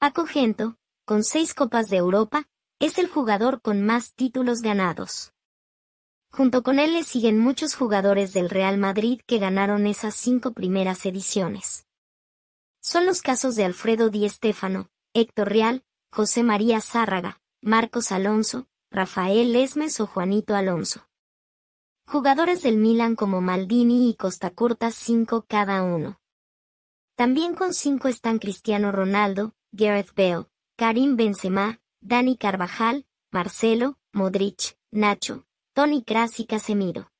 Paco con seis Copas de Europa, es el jugador con más títulos ganados. Junto con él le siguen muchos jugadores del Real Madrid que ganaron esas cinco primeras ediciones. Son los casos de Alfredo Di Stéfano, Héctor Real, José María Zárraga, Marcos Alonso, Rafael Lesmes o Juanito Alonso. Jugadores del Milan como Maldini y Costa Curta cinco cada uno. También con cinco están Cristiano Ronaldo, Gareth Bale, Karim Benzema, Dani Carvajal, Marcelo, Modric, Nacho, Tony Kroos y Casemiro.